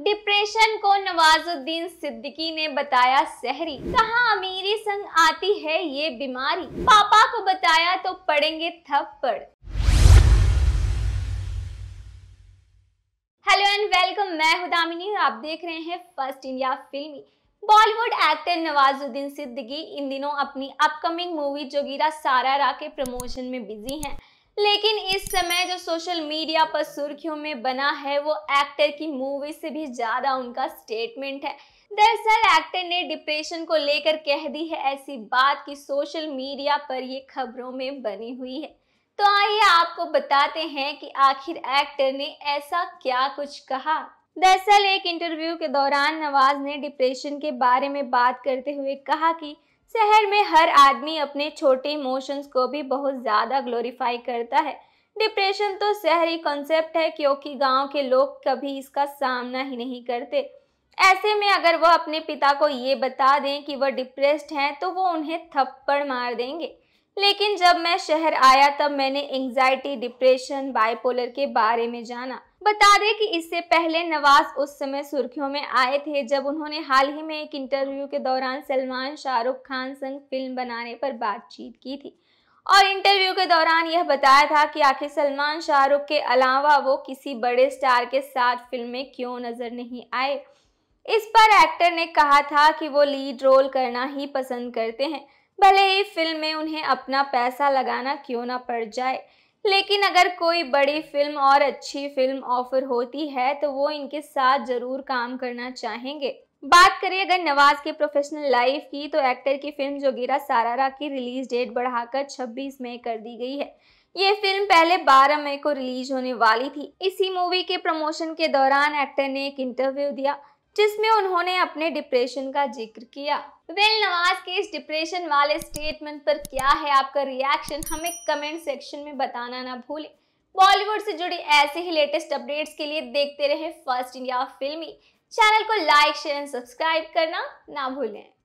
depression को नवाजुद्दीन सिद्दीकी ने बताया सहरी कहा अमीरी संग आती है ये बीमारी पापा को बताया तो पड़ेंगे थप्पड़ हेलो एंड वेलकम मैं हुदामिनी आप देख रहे हैं फर्स्ट इंडिया फिल्मी बॉलीवुड एक्टर नवाजुद्दीन सिद्दीकी इन दिनों अपनी अपकमिंग मूवी जोगीरा सारा रा के प्रमोशन में बिजी हैं लेकिन इस समय जो सोशल मीडिया पर सुर्खियों में बना है वो एक्टर की मूवी से भी ज्यादा उनका स्टेटमेंट है दरअसल एक्टर ने डिप्रेशन को लेकर कह दी है ऐसी बात कि सोशल मीडिया पर ये खबरों में बनी हुई है तो आइए आपको बताते हैं कि आखिर एक्टर ने ऐसा क्या कुछ कहा दरअसल एक इंटरव्यू के दौरान नवाज ने डिप्रेशन के बारे में बात करते हुए कहा कि शहर में हर आदमी अपने छोटे इमोशंस को भी बहुत ज़्यादा ग्लोरीफाई करता है डिप्रेशन तो शहरी कॉन्सेप्ट है क्योंकि गांव के लोग कभी इसका सामना ही नहीं करते ऐसे में अगर वह अपने पिता को ये बता दें कि वह डिप्रेस्ड हैं तो वो उन्हें थप्पड़ मार देंगे लेकिन जब मैं शहर आया तब मैंने एंग्जाइटी डिप्रेशन बाइपोलर के बारे में जाना बता दें कि इससे पहले नवाज उस समय सुर्खियों में आए थे जब उन्होंने हाल ही में एक इंटरव्यू के दौरान सलमान शाहरुख खान संग फिल्म बनाने पर बातचीत की थी और इंटरव्यू के दौरान यह बताया था कि आखिर सलमान शाहरुख के अलावा वो किसी बड़े स्टार के साथ फिल्म में क्यों नज़र नहीं आए इस पर एक्टर ने कहा था कि वो लीड रोल करना ही पसंद करते हैं भले ही फिल्म में उन्हें अपना पैसा लगाना क्यों ना पड़ जाए लेकिन अगर कोई बड़ी फिल्म और अच्छी फिल्म ऑफर होती है तो वो इनके साथ ज़रूर काम करना चाहेंगे बात करें अगर नवाज के प्रोफेशनल लाइफ की तो एक्टर की फिल्म जोगीरा सारारा की रिलीज डेट बढ़ाकर 26 मई कर दी गई है ये फिल्म पहले 12 मई को रिलीज होने वाली थी इसी मूवी के प्रमोशन के दौरान एक्टर ने एक इंटरव्यू दिया जिसमें उन्होंने अपने डिप्रेशन का जिक्र किया वेल well, नवाज के इस डिप्रेशन वाले स्टेटमेंट पर क्या है आपका रिएक्शन हमें कमेंट सेक्शन में बताना ना भूलें बॉलीवुड से जुड़ी ऐसे ही लेटेस्ट अपडेट्स के लिए देखते रहे फर्स्ट इंडिया फिल्मी चैनल को लाइक शेयर एंड सब्सक्राइब करना ना भूलें